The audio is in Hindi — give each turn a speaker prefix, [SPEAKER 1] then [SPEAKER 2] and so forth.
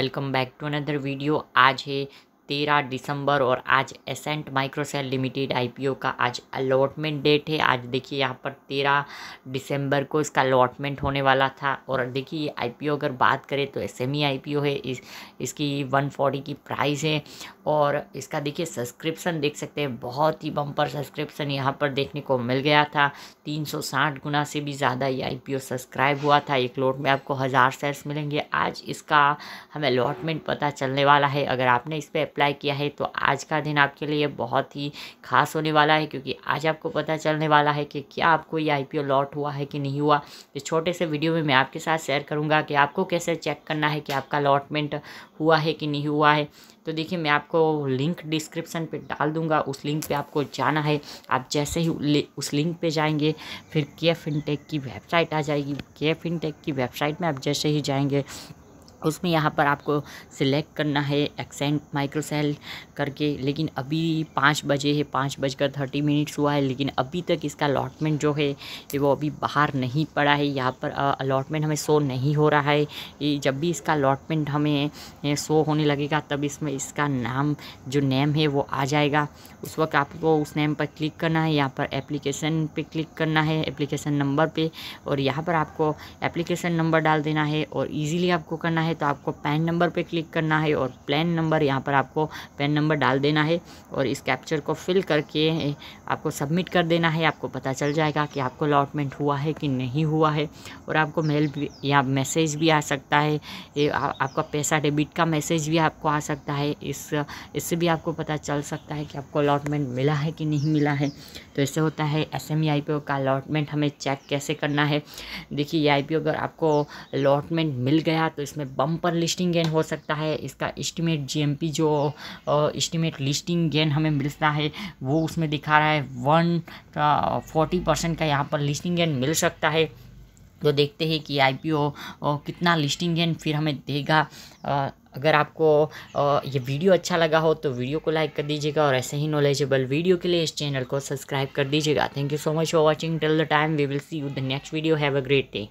[SPEAKER 1] welcome back to another video आज है तेरह दिसंबर और आज एसेंट माइक्रोसेल लिमिटेड आईपीओ का आज अलॉटमेंट डेट है आज देखिए यहाँ पर तेरह दिसंबर को इसका अलॉटमेंट होने वाला था और देखिए ये आईपीओ अगर बात करें तो एस एम आईपीओ है इस इसकी वन फोर्टी की प्राइस है और इसका देखिए सब्सक्रिप्शन देख सकते हैं बहुत ही बम्पर सब्सक्रिप्शन यहाँ पर देखने को मिल गया था तीन सौ साठ गुना से भी ज़्यादा ये आई सब्सक्राइब हुआ था एक लोट में आपको हज़ार शेयर्स मिलेंगे आज इसका हमें अलॉटमेंट पता चलने वाला है अगर आपने इस पर अप्लाई किया है तो आज का दिन आपके लिए बहुत ही खास होने वाला है क्योंकि आज आपको पता चलने वाला है कि क्या आपको ये आई पी लॉट हुआ है कि नहीं हुआ इस छोटे से वीडियो में मैं आपके साथ शेयर करूँगा कि आपको कैसे चेक करना है कि आपका अलॉटमेंट हुआ है कि नहीं हुआ है तो देखिए मैं आपको लिंक डिस्क्रिप्शन पे डाल दूंगा उस लिंक पे आपको जाना है आप जैसे ही उस लिंक पे जाएंगे फिर के फिनटेक की वेबसाइट आ जाएगी के फिनटेक की वेबसाइट में आप जैसे ही जाएंगे उसमें यहाँ पर आपको सिलेक्ट करना है एक्सेंट माइक्रोसेल करके लेकिन अभी पाँच बजे है पाँच बजकर थर्टी मिनट्स हुआ है लेकिन अभी तक इसका अलॉटमेंट जो है वो अभी बाहर नहीं पड़ा है यहाँ पर अलॉटमेंट हमें शो नहीं हो रहा है ये जब भी इसका अलॉटमेंट हमें शो होने लगेगा तब इसमें इसका नाम जो नेम है वो आ जाएगा उस वक्त आपको उस नेम पर क्लिक करना है यहाँ पर एप्लीकेशन पर क्लिक करना है एप्लीकेशन नंबर पर और यहाँ पर आपको एप्लीकेशन नंबर डाल देना है और ईज़िली आपको करना है है तो आपको पैन नंबर पे क्लिक करना है और प्लान नंबर यहाँ पर आपको पैन नंबर डाल देना है और इस कैप्चर को फिल करके आपको सबमिट कर देना है आपको पता चल जाएगा कि आपको अलॉटमेंट हुआ है कि नहीं हुआ है और आपको मेल या मैसेज भी आ सकता है ये आपका पैसा डेबिट का मैसेज भी आपको आ सकता है इस इससे भी आपको पता चल सकता है कि आपको अलॉटमेंट मिला है कि नहीं मिला है तो ऐसे होता है एस एम ओ का अलॉटमेंट हमें चेक कैसे करना है देखिए ये e आई अगर आपको अलॉटमेंट मिल गया तो इसमें बम्पर लिस्टिंग गेन हो सकता है इसका इस्टीमेट जी जो एस्टिमेट लिस्टिंग गेन हमें मिलता है वो उसमें दिखा रहा है वन फोर्टी परसेंट का यहाँ पर लिस्टिंग गेन मिल सकता है तो देखते हैं कि आईपीओ कितना लिस्टिंग गेन फिर हमें देगा अगर आपको ये वीडियो अच्छा लगा हो तो वीडियो को लाइक कर दीजिएगा और ऐसे ही नॉलेजेबल वीडियो के लिए इस चैनल को सब्सक्राइब कर दीजिएगा thank you so much for watching till the time we will see you the next video have a great day